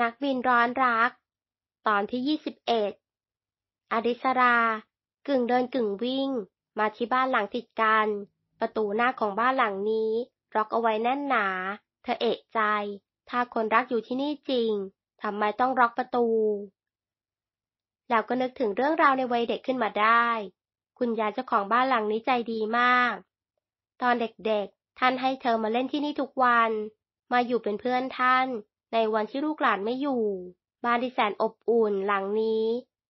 นักบินร้อนรัก ตอนที่ยี่สิบเอ็ดอริสรา กึ่งเดินกึ่งวิ่ง มาที่บ้านหลังติดกัน ประตูหน้าของบ้านหลังนี้ล็อกเอาไว้แน่นหนา เธอเอกใจ ถ้าคนรักอยู่ที่นี่จริงทำไมต้องล็อกประตูแล้วก็นึกถึงเรื่องราวในวัยเด็กขึ้นมาได้ คุณยายเจ้าของบ้านหลังนี้ใจดีมาก ตอนเด็กๆ ท่านให้เธอมาเล่นที่นี่ทุกวันมาอยู่เป็นเพื่อนท่านในวันที่ลูกหลานไม่อยู่ บ้านที่แสนอบอุ่นหลังนี้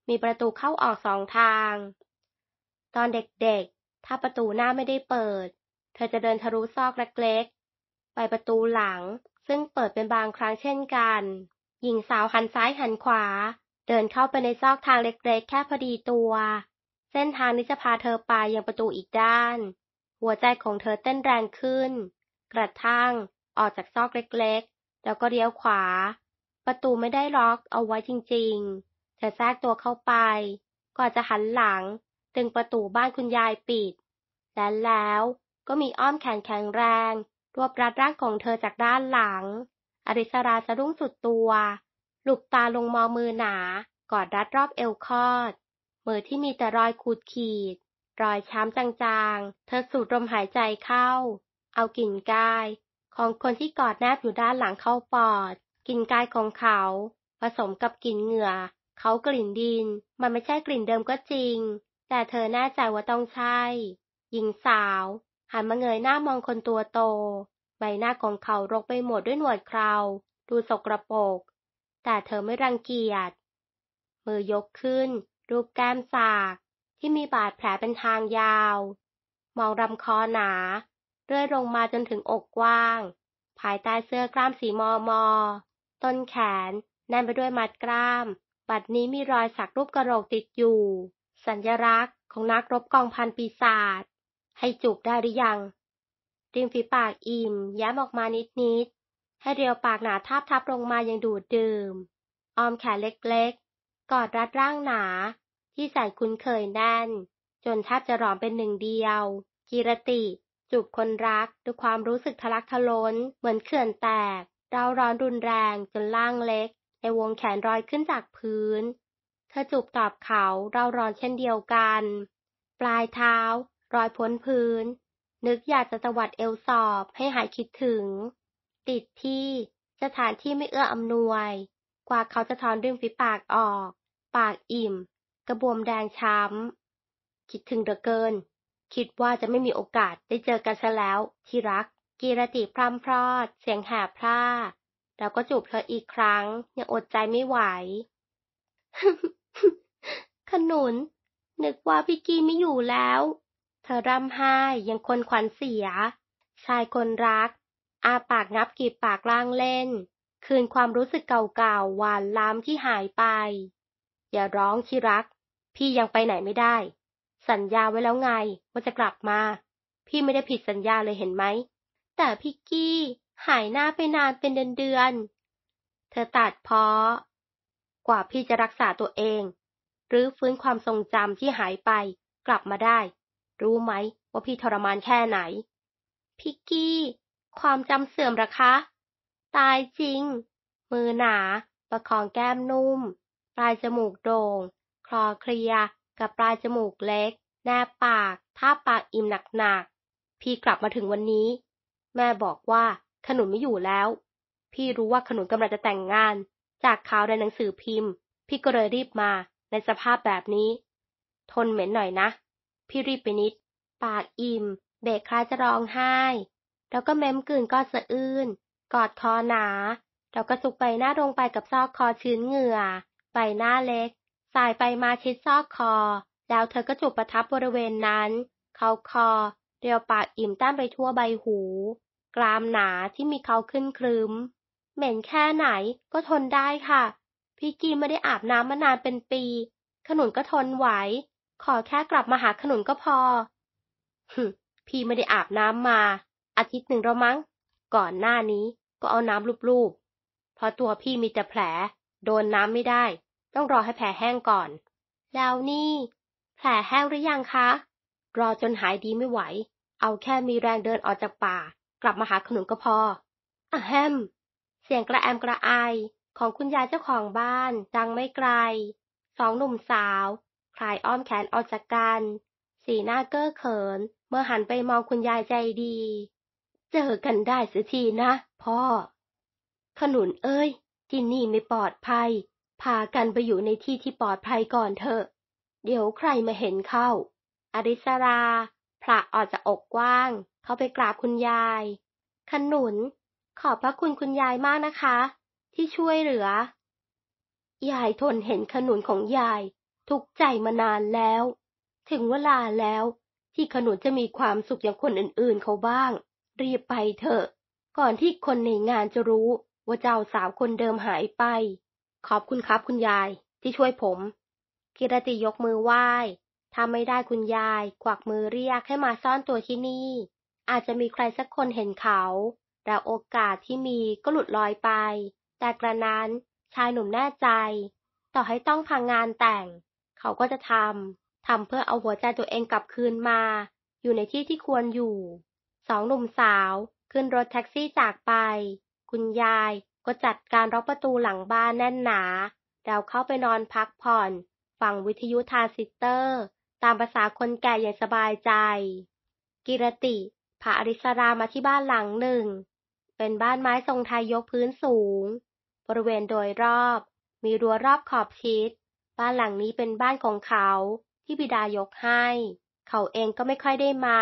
มีประตูเข้าออกสองทาง ตอนเด็กๆ ถ้าประตูหน้าไม่ได้เปิด เธอจะเดินทะลุซอกเล็กๆ ไปประตูหลังซึ่งเปิดเป็นบางครั้งเช่นกัน หญิงสาวหันซ้ายหันขวา เดินเข้าไปในซอกทางเล็กๆ แค่พอดีตัว เส้นทางนี้จะพาเธอไปยังประตูอีกด้าน หัวใจของเธอเต้นแรงขึ้น กระทั่งออกจากซอกเล็กแล้วก็เลี้ยวขวา ประตูไม่ได้ล็อกเอาไว้จริงๆ เธอแทรกตัวเข้าไปก่อนจะหันหลังตึงประตูบ้านคุณยายปิด และแล้วก็มีอ้อมแขนแข็งแรง รวบรัดร่างของเธอจากด้านหลัง อริสราสะดุ้งสุดตัวหลุบตาลงมองมือหนา กอดรัดรอบเอวคอดมือที่มีแต่รอยขูดขีด รอยช้ำจางๆ เธอสูดลมหายใจเข้า เอากิ่นกายของคนที่กอดแนบอยู่ด้านหลังเข้าปอดกลิ่นกายของเขา ผสมกับกลิ่นเหงื่อเขากลิ่นดิน มันไม่ใช่กลิ่นเดิมก็จริง แต่เธอแน่ใจว่าต้องใช่หญิงสาว หันมาเงยหน้ามองคนตัวโต ใบหน้าของเขารกไปหมดด้วยหนวดเครา ดูสกรปรกแต่เธอไม่รังเกียจมือยกขึ้น รูปแก้มสาก ที่มีบาดแผลเป็นทางยาว มองรำคอหนาเรื่อยลงมาจนถึงอกกว้าง ภายใต้เสื้อกล้ามสีมอ มอ ต้นแขนแน่นไปด้วยมัดกล้ามบัดนี้มีรอยสักรูปกระโหลกติดอยู่ สัญลักษณ์ของนักรบกองพันปีศาจ ให้จูบได้หรือยังริมฝีปากอิ่มแย้มออกมานิดนิดให้เรียวปากหนาทาบทับลงมายังดูดดื่มออมแขนเล็กๆ กอดรัดร่างหนา ที่ใส่คุ้นเคยแน่น จนแทบจะหลอมเป็นหนึ่งเดียว กีรติจูบคนรักด้วยความรู้สึกทะลักทะล้น เหมือนเขื่อนแตก เราร้อนรุนแรงจนล่างเล็ก ในวงแขนรอยขึ้นจากพื้น เธอจูบตอบเขาเราร้อนเช่นเดียวกัน ปลายเท้ารอยพ้นพื้น นึกอยากจะตวัดเอวสอบให้หายคิดถึง ติดที่สถานที่ไม่เอื้ออำนวย กว่าเขาจะถอนดึงฝีปากออก ปากอิ่ม กระบวมแดงช้ำคิดถึงเหลือเกินคิดว่าจะไม่มีโอกาสได้เจอกันซะแล้ว ที่รักกีรติพรำพรอดเสียงแหบพร่าแล้วก็จูบเธออีกครั้ง ยังอดใจไม่ไหวขนุนนึกว่าพี่กีไม่อยู่แล้ว เธอร่ำไห้ยังคนขวัญเสีย ชายคนรัก อาปากงับกีบปากล่างเล่น คืนความรู้สึกเก่าๆหวานล้ำที่หายไป อย่าร้องที่รัก พี่ยังไปไหนไม่ได้สัญญาไว้แล้วไงว่าจะกลับมา พี่ไม่ได้ผิดสัญญาเลยเห็นไหมแต่พิกกี้หายหน้าไปนานเป็นเดือนเดือนเธอตัดพอกว่าพี่จะรักษาตัวเอง หรือฟื้นความทรงจำที่หายไป กลับมาได้ รู้ไหมว่าพี่ทรมานแค่ไหน พิกกี้ความจำเสื่อมหรอคะ ตายจริง มือหนา ประคองแก้มนุ่ม ปลายจมูกโดง่งคลอเคลียกับปลายจมูกเล็ก หน้าปากท่าปากอิ่มหนักๆ พี่กลับมาถึงวันนี้ แม่บอกว่า ขนุนไม่อยู่แล้ว พี่รู้ว่าขนุนกำลังจะแต่งงาน จากข่าวในหนังสือพิมพ์ พี่ก็เลยรีบมา ในสภาพแบบนี้ ทนเหม็นหน่อยนะ พี่รีบไปนิด ปากอิ่มเบกคล้ายจะร้องไห้ แล้วก็เม้มกืนก็สะอื้นกอดคอหนาแล้วก็สุกใบหน้าลงไปกับซอกคอชื้นเหงื่อใบหน้าเล็กสายไปมาชิดซอกคอแล้วเธอก็จุบประทับบริเวณนั้น เขาคอเรียวปากอิ่มต้านไปทั่วใบหูกรามหนาที่มีเขาขึ้นครึมเหม็นแค่ไหน ก็ทนได้ค่ะ พี่กีไม่ได้อาบน้ำมานานเป็นปี ขนุนก็ทนไหวขอแค่กลับมาหาขนุนก็พอพี่ไม่ได้อาบน้ำมาอาทิตย์หนึ่งเรามั้งก่อนหน้านี้ก็เอาน้ำลูบๆเพราะตัวพี่มีแต่แผล โดนน้ำไม่ได้ต้องรอให้แผลแห้งก่อน แล้วนี่ แผลแห้งหรือยังคะ รอจนหายดีไม่ไหว เอาแค่มีแรงเดินออกจากป่ากลับมาหาขนุนก็พออะแฮมเสียงกระแอมกระไอของคุณยายเจ้าของบ้านดังไม่ไกล สองหนุ่มสาวคลายอ้อมแขนออกจากกัน สีหน้าเก้อเขิน เมื่อหันไปมองคุณยายใจดี เจอกันได้สักทีนะ พ่อ ขนุนเอ้ยที่นี่ไม่ปลอดภัยพากันไปอยู่ในที่ที่ปลอดภัยก่อนเถอะ เดี๋ยวใครมาเห็นเข้า อริสราผละออกจากอกกว้าง เข้าไปกราบคุณยาย ขนุน ขอบพระคุณคุณยายมากนะคะ ที่ช่วยเหลือ ยายทนเห็นขนุนของยาย ทุกใจมานานแล้ว ถึงเวลาแล้ว ที่ขนุนจะมีความสุขอย่างคนอื่นๆเขาบ้างรีบไปเถอะ ก่อนที่คนในงานจะรู้ ว่าเจ้าสาวคนเดิมหายไปขอบคุณครับคุณยายที่ช่วยผม กิรติยกมือไหว้ถ้าไม่ได้คุณยายกวักมือเรียกให้มาซ่อนตัวที่นี่ อาจจะมีใครสักคนเห็นเขาแต่โอกาสที่มีก็หลุดลอยไป แต่กระนั้นชายหนุ่มแน่ใจ ต่อให้ต้องพังงานแต่ง เขาก็จะทำ ทำเพื่อเอาหัวใจตัวเองกลับคืนมา อยู่ในที่ที่ควรอยู่ สองหนุ่มสาว ขึ้นรถแท็กซี่จากไป คุณยายก็จัดการล็อกประตูหลังบ้านแน่นหนา เราเข้าไปนอนพักผ่อน ฟังวิทยุทานซิสเตอร์ ตามภาษาคนแก่อย่างสบายใจ กิรติพาอริสรามาที่บ้านหลังหนึ่ง เป็นบ้านไม้ทรงไทยยกพื้นสูง บริเวณโดยรอบ มีรั้วรอบขอบชิดบ้านหลังนี้เป็นบ้านของเขาที่บิดายกให้ เขาเองก็ไม่ค่อยได้มา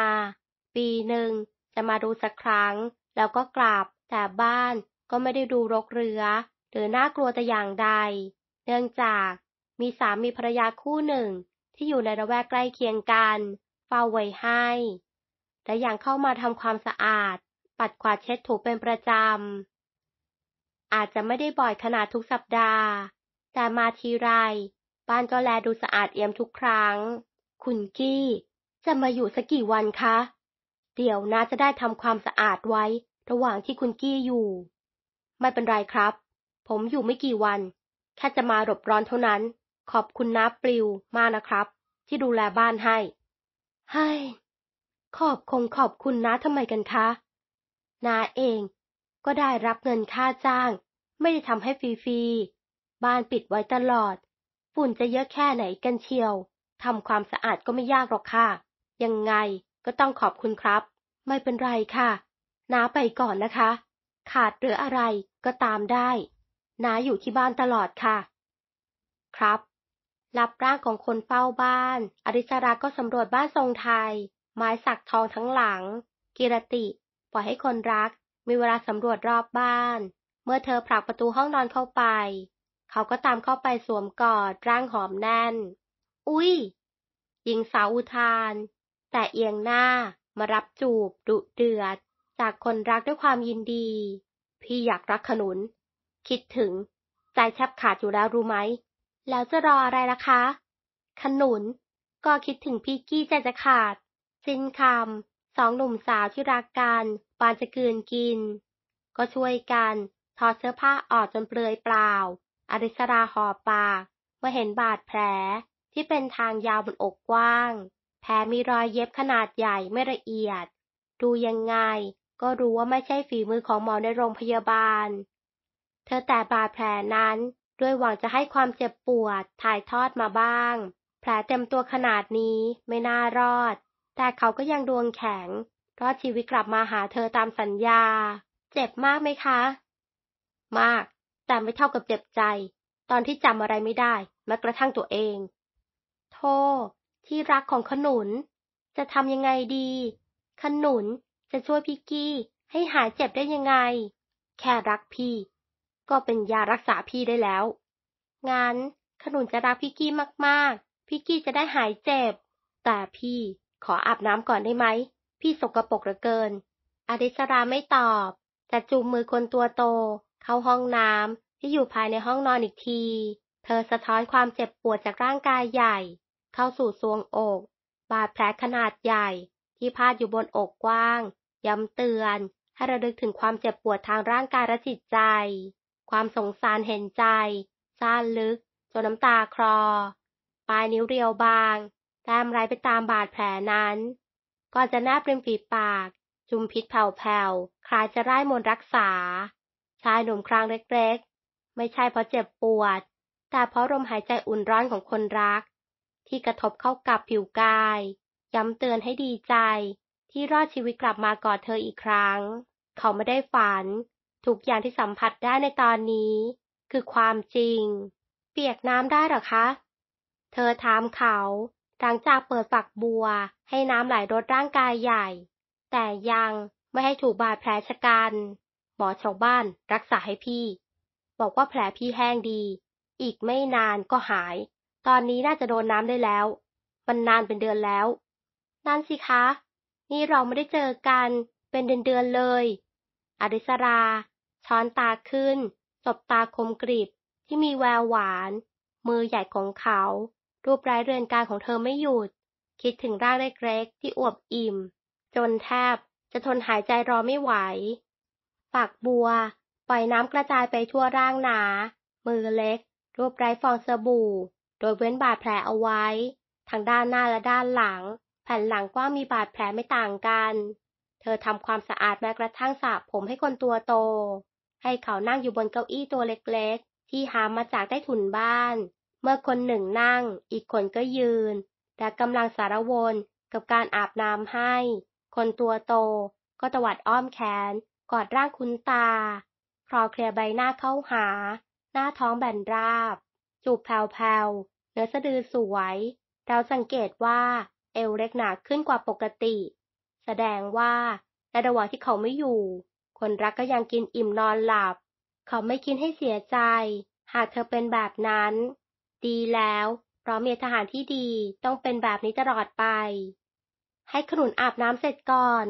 ปีหนึ่งจะมาดูสักครั้ง แล้วก็กลับแต่บ้านก็ไม่ได้ดูรกเรือ หรือน่ากลัวแต่อย่างใด เนื่องจากมีสามีภรรยาคู่หนึ่งที่อยู่ในระแวกใกล้เคียงกัน เฝ้าไว้ให้ และยังเข้ามาทำความสะอาด ปัดกวาดเช็ดถูเป็นประจำ อาจจะไม่ได้บ่อยขนาดทุกสัปดาห์ แต่มาทีไร บ้านก็แลดูสะอาดเอี่ยมทุกครั้ง คุณกี้จะมาอยู่สักกี่วันคะ เดี๋ยวน่าจะได้ทำความสะอาดไว้ ระหว่างที่คุณกี้อยู่ไม่เป็นไรครับ ผมอยู่ไม่กี่วัน แค่จะมาหลบร้อนเท่านั้น ขอบคุณน้าปลิวมากนะครับ ที่ดูแลบ้านให้ให้ขอบคงขอบคุณนะทำไมกันคะนาเองก็ได้รับเงินค่าจ้างไม่ได้ทำให้ฟรีๆบ้านปิดไว้ตลอดฝุ่นจะเยอะแค่ไหนกันเชียวทำความสะอาดก็ไม่ยากหรอกค่ะ ยังไงก็ต้องขอบคุณครับ ไม่เป็นไรค่ะน้าไปก่อนนะคะขาดหรืออะไรก็ตามได้น้าอยู่ที่บ้านตลอดค่ะ ครับ รับร่างของคนเฝ้าบ้าน อริสราก็สำรวจบ้านทรงไทย ไม้สักทองทั้งหลัง กิรติ ปล่อยให้คนรัก มีเวลาสำรวจรอบบ้าน เมื่อเธอผลักประตูห้องนอนเข้าไป เขาก็ตามเข้าไปสวมกอด ร่างหอมแน่น อุ้ยหญิงสาวอุทาน แต่เอียงหน้ามารับจูบ ดุเดือดจากคนรักด้วยความยินดี พี่อยากรักขนุน คิดถึง ใจแทบขาดอยู่แล้วรู้ไหม แล้วจะรออะไรล่ะคะ ขนุน ก็คิดถึงพี่กี้ใจจะขาด สินคำสองหนุ่มสาวที่รักกันปานจะกืนกิน ก็ช่วยกันถอดเสื้อผ้าออกจนเปลือยเปล่า อริสราหอปากเมื่อเห็นบาดแผลที่เป็นทางยาวบนอกกว้าง แผลมีรอยเย็บขนาดใหญ่ไม่ละเอียด ดูยังไงก็รู้ว่าไม่ใช่ฝีมือของหมอในโรงพยาบาล เธอแต่บาดแผลนั้น ด้วยหวังจะให้ความเจ็บปวด ถ่ายทอดมาบ้าง แผลเต็มตัวขนาดนี้ไม่น่ารอด แต่เขาก็ยังดวงแข็งรอดชีวิตกลับมาหาเธอตามสัญญา เจ็บมากไหมคะ มาก แต่ไม่เท่ากับเจ็บใจ ตอนที่จำอะไรไม่ได้แม้กระทั่งตัวเอง โทษ ที่รักของขนุน จะทำยังไงดี ขนุนจะช่วยพี่กี้ให้หายเจ็บได้ยังไง แค่รักพี่ ก็เป็นยารักษาพี่ได้แล้ว งั้นขนุนจะรักพี่กี้มากๆ พี่กี้จะได้หายเจ็บ แต่พี่ขออาบน้ำก่อนได้ไหม พี่สกรปรกเหลือเกิน อดิศราไม่ตอบแต่จูงมือคนตัวโต เข้าห้องน้ำที่อยู่ภายในห้องนอนอีกที เธอสะท้อนความเจ็บปวดจากร่างกายใหญ่ เข้าสู่ทรวงอก บาดแผลขนาดใหญ่ ที่พาดอยู่บนอกกว้างย้ำเตือน ให้ระลึกถึงความเจ็บปวดทางร่างกายและจิตใจ ความสงสารเห็นใจซ่านลึกจนน้ำตาคลอ ปลายนิ้วเรียวบางตามไรไปตามบาดแผลนั้น ก่อนจะแนบริมฝีปาก จุมพิษแผ่วๆคลายจะไร้มนรักษา ชายหนุ่มครางเล็กๆ ไม่ใช่เพราะเจ็บปวด แต่เพราะลมหายใจอุ่นร้อนของคนรัก ที่กระทบเข้ากับผิวกาย ย้ำเตือนให้ดีใจที่รอดชีวิตกลับมากอดเธออีกครั้ง เขาไม่ได้ฝัน ทุกอย่างที่สัมผัสได้ในตอนนี้ คือความจริง เปียกน้ำได้หรอคะ เธอถามเขาหลังจากเปิดฝักบัว ให้น้ำไหลรดร่างกายใหญ่ แต่ยังไม่ให้ถูกบาดแผลชะกันหมอชาวบ้านรักษาให้พี่ บอกว่าแผลพี่แห้งดี อีกไม่นานก็หาย ตอนนี้น่าจะโดนน้ำได้แล้วมันนานเป็นเดือนแล้ว นั่นสิคะนี่เราไม่ได้เจอกันเป็นเดือนๆเลย อริสรา ช้อนตาขึ้นสบตาคมกริบที่มีแววหวาน มือใหญ่ของเขา รูปร้ายเรือนกายของเธอไม่หยุด คิดถึงร่างเล็กๆที่อวบอิ่ม จนแทบจะทนหายใจรอไม่ไหว ปากบัวปล่อยน้ำกระจายไปทั่วร่างหนา มือเล็ก รูปไร้ฟองสบู่โดยเว้นบาดแผลเอาไว้ ทางด้านหน้าและด้านหลังแผ่นหลังกว้างมีบาดแผลไม่ต่างกัน เธอทำความสะอาดแม้กระทั่งสระผมให้คนตัวโต ให้เขานั่งอยู่บนเก้าอี้ตัวเล็กๆ ที่หามมาจากใต้ถุนบ้าน เมื่อคนหนึ่งนั่ง อีกคนก็ยืน แต่กำลังสารวนกับการอาบน้ำให้ คนตัวโตก็ตวัดอ้อมแขน กอดร่างคุณตา คลอเคลียใบหน้าเข้าหา หน้าท้องแบนราบ จูบแผ่วๆเนื้อสะดือสวย เราสังเกตว่าเอวเล็กหนาขึ้นกว่าปกติ แสดงว่าในระหว่างที่เขาไม่อยู่ คนรักก็ยังกินอิ่มนอนหลับ เขาไม่คิดให้เสียใจ หากเธอเป็นแบบนั้น ดีแล้ว เพราะเมียทหารที่ดีต้องเป็นแบบนี้ตลอดไป ให้ขนุนอาบน้ำเสร็จก่อน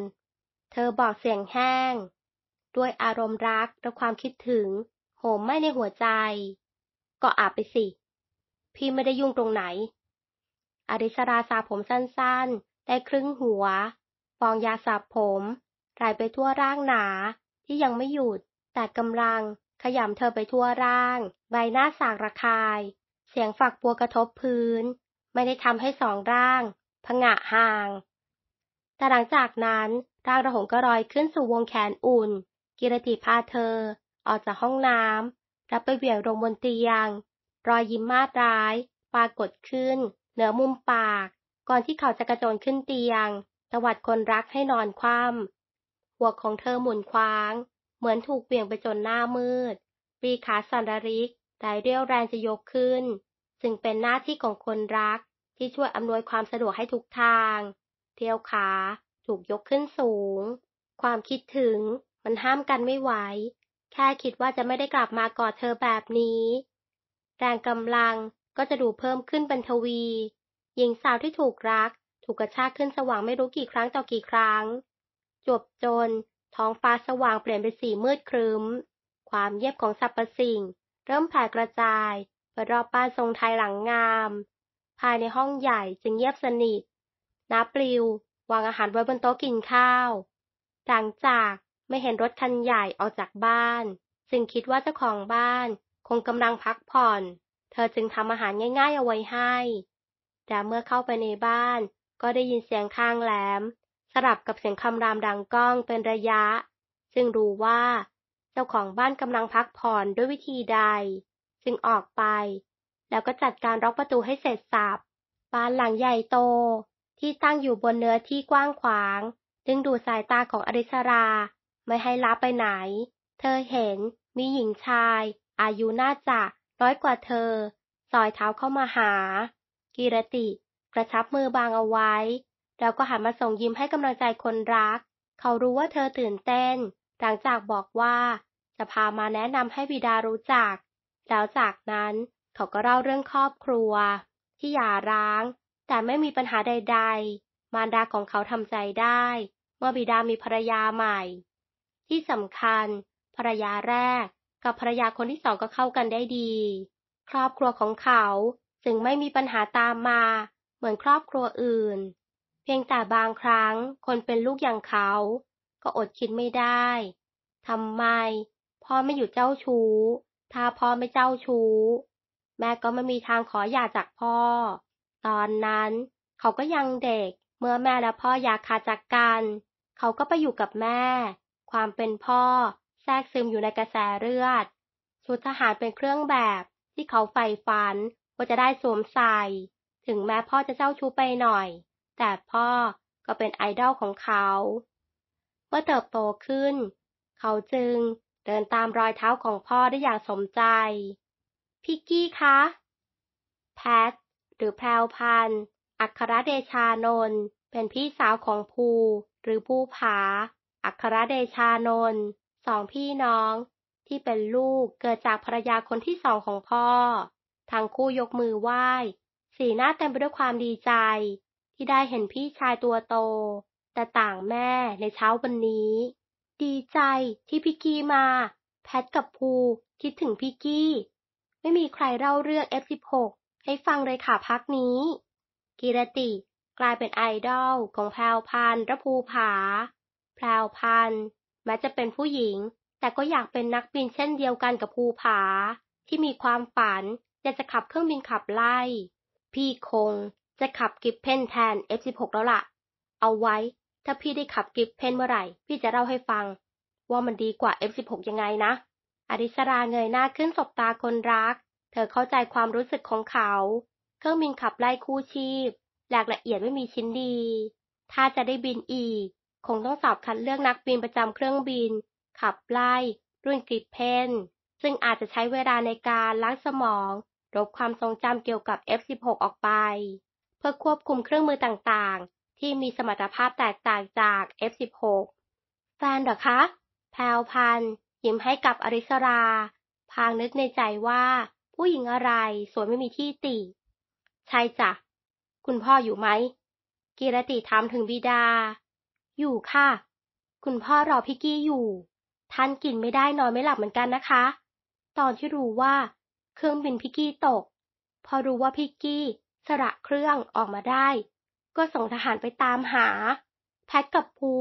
เธอบอกเสียงแห้ง ด้วยอารมณ์รักและความคิดถึงโหมไม่ในหัวใจ ก็อาบไปสิพี่ไม่ได้ยุ่งตรงไหนอริสราสาผมสั้นๆ ได้ครึ่งหัว ฟองยาสาผม ไหลไปทั่วร่างหนาที่ยังไม่หยุด แต่กำลังขยำเธอไปทั่วร่าง ใบหน้าสากระคาย เสียงฝักบัวกระทบพื้น ไม่ได้ทำให้สองร่างผงะห่าง แต่หลังจากนั้นร่างระหงก็ลอยขึ้นสู่วงแขนอุ่น กิรติพาเธอออกจากห้องน้ำ รับไปเหวี่ยงลงบนเตียง รอยยิ้มมาดร้ายปรากฏขึ้นเหนือมุมปากก่อนที่เขาจะกระโจนขึ้นเตียงตวัดคนรักให้นอนคว่ำหัวของเธอหมุนคว้างเหมือนถูกเบี่ยงไปจนหน้ามืดปรีขาสันดริกแต่เรียวแรงจะยกขึ้น ซึ่งเป็นหน้าที่ของคนรักที่ช่วยอำนวยความสะดวกให้ทุกทาง เที่ยวขาถูกยกขึ้นสูง ความคิดถึงมันห้ามกันไม่ไหว แค่คิดว่าจะไม่ได้กลับมากอดเธอแบบนี้แรงกำลังก็จะดูเพิ่มขึ้นบ็นทวี หญิงสาวที่ถูกรัก ถูกกระชากขึ้นสว่างไม่รู้กี่ครั้งต่อกี่ครั้งจบจน ท้องฟ้าสว่างเปลี่ยนเป็นสีมืดครึ้ม ความเย็บของสรรพสิ่ง เริ่มแผ่กระจายไปรอบบ้านทรงไทยหลังงาม ภายในห้องใหญ่จึงเงียบสนิทน้าปลิว วางอาหารไว้บนโต๊ะกินข้าวหลังจากไม่เห็นรถคันใหญ่ออกจากบ้านจึงคิดว่าเจ้าของบ้าน คงกำลังพักผ่อนธอจึงทำอาหารง่ายๆเอาไว้ให้ แต่เมื่อเข้าไปในบ้านก็ได้ยินเสียงข้างแหลมสลับกับเสียงคำรามดังก้องเป็นระยะจึงรู้ว่า เจ้าของบ้านกำลังพักผ่อนด้วยวิธีใด จึงออกไป แล้วก็จัดการล็อกประตูให้เสร็จสับบ้านหลังใหญ่โต ที่ตั้งอยู่บนเนื้อที่กว้างขวาง ดึงดูดสายตาของอริสราไม่ให้ลับไปไหน เธอเห็นมีหญิงชาย อายุน่าจะร้อยกว่าเธอ สอยเท้าเข้ามาหากีรติกระชับมือบางเอาไว้ แล้วก็หันมาส่งยิ้มให้กำลังใจคนรัก เขารู้ว่าเธอตื่นเต้น หลังจากบอกว่า จะพามาแนะนำให้วิดารู้จัก แล้วจากนั้นเขาก็เล่าเรื่องครอบครัว ที่หย่าร้าง แต่ไม่มีปัญหาใด ๆ มารดาของเขาทำใจได้ เมื่อบิดามีภรรยาใหม่ ที่สำคัญภรรยาแรกกับภรรยาคนที่สองก็เข้ากันได้ดี ครอบครัวของเขาจึงไม่มีปัญหาตามมา เหมือนครอบครัวอื่น เพียงแต่บางครั้ง คนเป็นลูกอย่างเขา ก็อดคิดไม่ได้ ทำไม พ่อไม่อยู่เจ้าชู้ ถ้าพ่อไม่เจ้าชู้ แม่ก็ไม่มีทางขอหย่าจากพ่อ ตอนนั้น เขาก็ยังเด็ก เมื่อแม่และพ่ออยากขาดจากกัน เขาก็ไปอยู่กับแม่ ความเป็นพ่อแทรกซึมอยู่ในกระแสเลือด ชุดทหารเป็นเครื่องแบบที่เขาใฝ่ฝันว่าจะได้สวมใส่ ถึงแม้พ่อจะเจ้าชู้ไปหน่อย แต่พ่อก็เป็นไอดอลของเขา เมื่อเติบโตขึ้น เขาจึงเดินตามรอยเท้าของพ่อได้อย่างสมใจ พิกกี้คะ แพทหรือแพรวพันอัครเดชานนท์เป็นพี่สาวของภูหรือภูผา อัครเดชานนท์สองพี่น้อง ที่เป็นลูกเกิดจากภรรยาคนที่สองของพ่อ ทั้งคู่ยกมือไหว้ สีหน้าเต็มไปด้วยความดีใจ ที่ได้เห็นพี่ชายตัวโต แต่ต่างแม่ในเช้าวันนี้ ดีใจที่พี่กี้มา แพทกับภูคิดถึงพี่กี้ ไม่มีใครเล่าเรื่อง F16 ให้ฟังเลยค่ะพักนี้ กิรติ กลายเป็นไอดอลของแพลวพันธ์ระภูผาแพลวพันธ์แม้จะเป็นผู้หญิง แต่ก็อยากเป็นนักบินเช่นเดียวกันกับภูผา ที่มีความฝัน อยากจะขับเครื่องบินขับไล่ พี่คงจะขับกิฟเพนแทน F16 แล้วละ่ะ เอาไว้ ถ้าพี่ได้ขับกิฟเพนเมื่อไหร่ พี่จะเล่าให้ฟัง ว่ามันดีกว่า F16 ยังไงนะอริสราเงยหน้าขึ้นสบตาคนรัก เธอเข้าใจความรู้สึกของเขา เครื่องบินขับไล่คู่ชีพหลากละเอียดไม่มีชิ้นดี ถ้าจะได้บินอีกคงต้องสอบคัดเลือกนักบินประจำเครื่องบิน ขับไล่ รุ่นกริปเพน ซึ่งอาจจะใช้เวลาในการล้างสมอง ลบความทรงจำเกี่ยวกับ F16 ออกไป เพื่อควบคุมเครื่องมือต่างๆ ที่มีสมรรถภาพแตกต่างจาก F16 แฟนเหรอคะ แพลวพัน ยิ้มให้กับอริสราพางนึกในใจว่า ผู้หญิงอะไร สวยไม่มีที่ติ ใช่จ้ะคุณพ่ออยู่ไหมกีรติถามถึงบิดาอยู่ค่ะ คุณพ่อรอพี่กี้อยู่ ท่านกินไม่ได้นอนไม่หลับเหมือนกันนะคะ ตอนที่รู้ว่า เครื่องบินพี่กี้ตก พอรู้ว่าพี่กี้สระเครื่องออกมาได้ ก็ส่งทหารไปตามหา แพทกับภู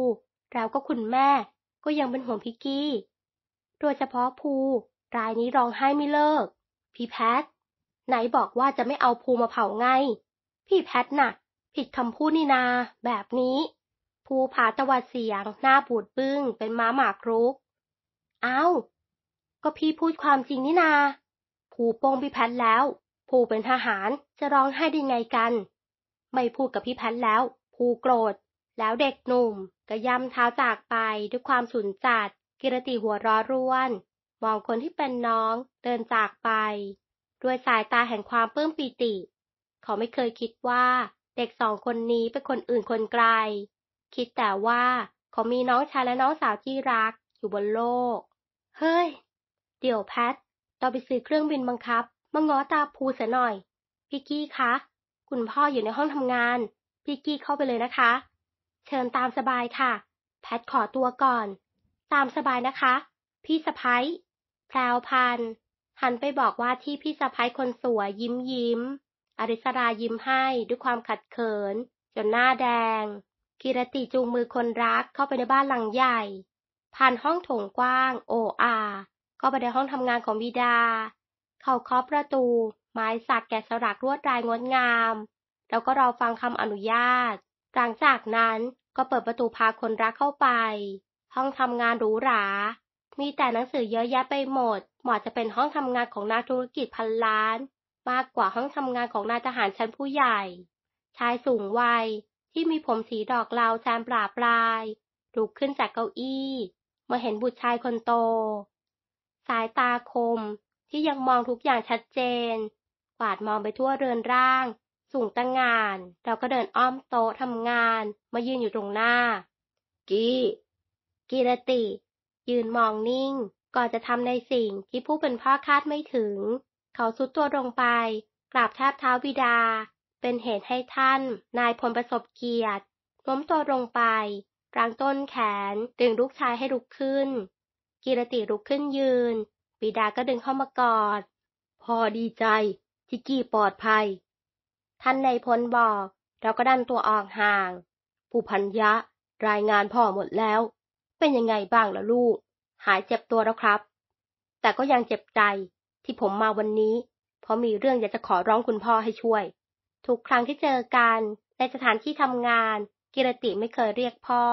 แล้วก็คุณแม่ ก็ยังเป็นห่วงพี่กี้ โดยเฉพาะภู รายนี้ร้องไห้ไม่เลิก พี่แพทไหนบอกว่าจะไม่เอาภูมาเผาไง พี่แพทนะ่ะผิดคำพูดนี่นาแบบนี้ภูผาตะวัดเสียง หน้าปูดปึ้ง เป็นม้าหมากรุก เอา้า ก็พี่พูดความจริงนี่นาภูโป้งพี่แพทแล้วภูเป็นทหารจะร้องไห้ได้ไงกัน ไม่พูดกับพี่แพทแล้ว ภูโกรธแล้วเด็กหนุ่มก็ย่ำเท้าจากไปด้วยความสุนจัดกิรติหัวร้อร่วน มองคนที่เป็นน้องเดินจากไป ด้วยสายตาแห่งความเพื่มปีติ เขาไม่เคยคิดว่า เด็กสองคนนี้เป็นคนอื่นคนไกลคิดแต่ว่าเขามีน้องชายและน้องสาวที่รัก อยู่บนโลก เฮ้ย เดี๋ยวแพทต่อไปซื้อเครื่องบินบังคับมางงอตาภูเสียหน่อย พิกกี้คะ คุณพ่ออยู่ในห้องทำงาน พิกกี้เข้าไปเลยนะคะ เชิญตามสบายค่ะ แพทขอตัวก่อน ตามสบายนะคะ พี่สะพ้ายแพรวพันหันไปบอกว่าที่พี่สะพ้ายคนสวยยิ้มยิ้ม อริสรายิ้มให้ ด้วยความขัดเขิน จนหน้าแดงกิรติจูงมือคนรักเข้าไปในบ้านหลังใหญ่ ผ่านห้องโถงกว้าง โออาเข้าไปในห้องทำงานของบิดา เขาเคาะประตู ไม้สักแกะสลักลวดลายงดงาม แล้วก็รอฟังคำอนุญาตหลังจากนั้นก็เปิดประตูพาคนรักเข้าไป ห้องทำงานหรูหรา มีแต่หนังสือเยอะแยะไปหมด เหมาะจะเป็นห้องทำงานของนักธุรกิจพันล้าน มากกว่าห้องทำงานของนายทหารชั้นผู้ใหญ่ชายสูงวัยที่มีผมสีดอกลาวจมปราปลาย ลุกขึ้นจากเก้าอี้ มาเห็นบุตรชายคนโต สายตาคมที่ยังมองทุกอย่างชัดเจนกวาดมองไปทั่วเรือนร่าง สูงตั้งงาน เราก็เดินอ้อมโต๊ะทำงาน มายืนอยู่ตรงหน้า กีกีรติ ยืนมองนิ่ง ก่อนจะทำในสิ่งที่ผู้เป็นพ่อคาดไม่ถึง เขาสุดตัวลงไป กราบแทบเท้าบิดาเป็นเหตุให้ท่านนายพลประสบเกียรติล้มตัวลงไปรางต้นแขนดึงลูกชายให้ลุกขึ้นกิรติลุกขึ้นยืนบิดาก็ดึงเข้ามากอด พอดีใจที่กี้ปลอดภัย ท่านนายพลบอก เราก็ดันตัวออกห่างผู้พันยะรายงานพ่อหมดแล้ว เป็นยังไงบ้างล่ะลูก หายเจ็บตัวแล้วครับ แต่ก็ยังเจ็บใจที่ผมมาวันนี้เพราะมีเรื่องอยากจะขอร้องคุณพ่อให้ช่วยทุกครั้งที่เจอกันในสถานที่ทำงานกิรติไม่เคยเรียกพ่อ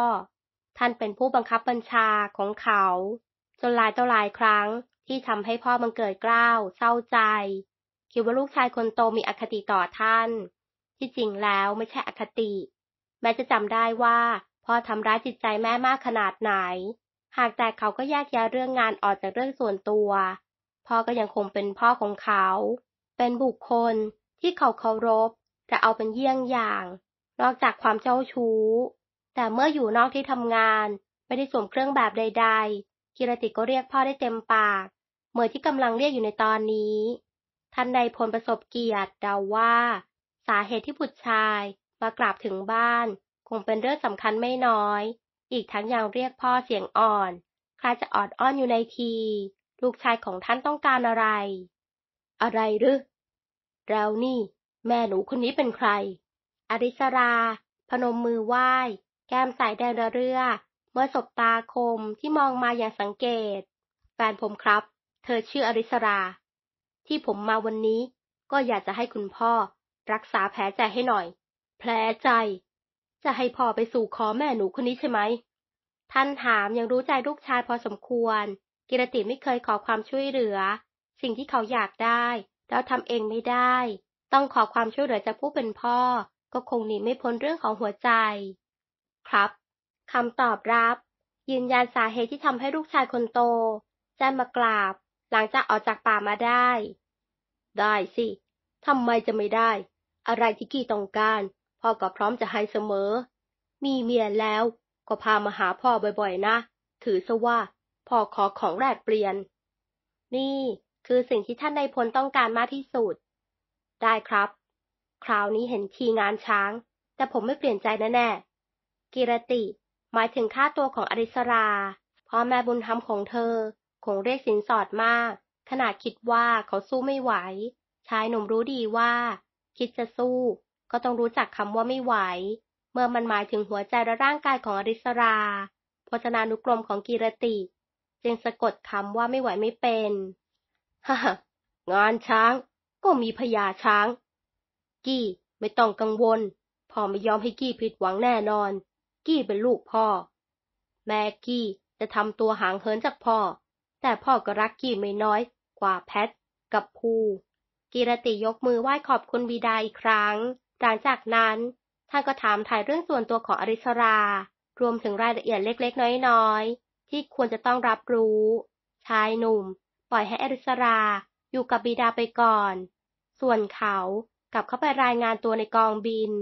ท่านเป็นผู้บังคับบัญชาของเขาจนหลายต่อหลายครั้งที่ทำให้พ่อบังเกิดกล้าวเศร้าใจ คิดว่าลูกชายคนโตมีอคติต่อท่าน ที่จริงแล้วไม่ใช่อคติ แม้จะจำได้ว่าพ่อทำร้ายจิตใจแม่มากขนาดไหน หากแต่เขาก็แยกายเรื่องงานออกจากเรื่องส่วนตัว พ่อก็ยังคงเป็นพ่อของเขา เป็นบุคคลที่เขาเคารพจะเอาเป็นเยี่ยงอย่าง นอกจากความเจ้าชู้ แต่เมื่ออยู่นอกที่ทำงาน ไม่ได้สวมเครื่องแบบใด ๆ กิรติก็เรียกพ่อได้เต็มปากเหมือนที่กำลังเรียกอยู่ในตอนนี้ ท่านใดพลประสบเกียรติดาว่า สาเหตุที่ผุดชายมากราบถึงบ้าน คงเป็นเรื่องสำคัญไม่น้อย อีกทั้งยังเรียกพ่อเสียงอ่อนคล้ายจะออดอ้อนอยู่ในที ลูกชายของท่านต้องการอะไร อะไรหรือเรานี่แม่หนูคนนี้เป็นใคร อริสรา พนมมือไหว้ แก้มสายแดงระเรือเมื่อสบตาคมที่มองมาอย่างสังเกต แฟนผมครับ เธอชื่ออริสรา ที่ผมมาวันนี้ ก็อยากจะให้คุณพ่อ รักษาแผลใจให้หน่อย แผลใจ จะให้พ่อไปสู่ขอแม่หนูคนนี้ใช่ไหม ท่านถามยังรู้ใจลูกชายพอสมควร กิรติไม่เคยขอความช่วยเหลือ สิ่งที่เขาอยากได้ แล้วทำเองไม่ได้ต้องขอความช่วยเหลือจากผู้เป็นพ่อ ก็คงหนีไม่พ้นเรื่องของหัวใจ ครับ คำตอบรับยืนยันสาเหตุที่ทำให้ลูกชายคนโต แจ้มากราบ หลังจากออกจากป่ามาได้ ได้สิ ทำไมจะไม่ได้ อะไรที่กี่ต้องการพ่อก็พร้อมจะให้เสมอ มีเมียแล้วก็พามาหาพ่อบ่อยๆ นะ ถือซะว่าพ่อขอของแลกเปลี่ยน นี่ คือสิ่งที่ท่านในพลต้องการมากที่สุดได้ครับ คราวนี้เห็นทีงานช้าง แต่ผมไม่เปลี่ยนใจแน่ๆกิรติหมายถึงค่าตัวของอริสราพ่อแม่บุญธรรมของเธอ คงเรียกสินสอดมาก ขนาดคิดว่าเขาสู้ไม่ไหว ชายหนุ่มรู้ดีว่า คิดจะสู้ ก็ต้องรู้จักคำว่าไม่ไหว เมื่อมันหมายถึงหัวใจและร่างกายของอริสราพจนานุกรมของกิรติ จึงสะกดคำว่าไม่ไหวไม่เป็นฮ่างานช้างก็มีพญาช้าง กี้ไม่ต้องกังวล พ่อไม่ยอมให้กี้ผิดหวังแน่นอน กี้เป็นลูกพ่อ แม่กี้จะทำตัวห่างเหินจากพ่อ แต่พ่อก็รักกี้ไม่น้อยกว่าแพทกับภูกีรติยกมือไหว้ขอบคุณบิดาอีกครั้ง หลังจากนั้น ท่านก็ถามถ่ายเรื่องส่วนตัวของอริสรา รวมถึงรายละเอียดเล็กๆ น้อยๆที่ควรจะต้องรับรู้ ชายหนุ่มปล่อยให้อริสรา อยู่กับบิดาไปก่อนส่วนเขา กลับเข้าไปรายงานตัวในกองบิน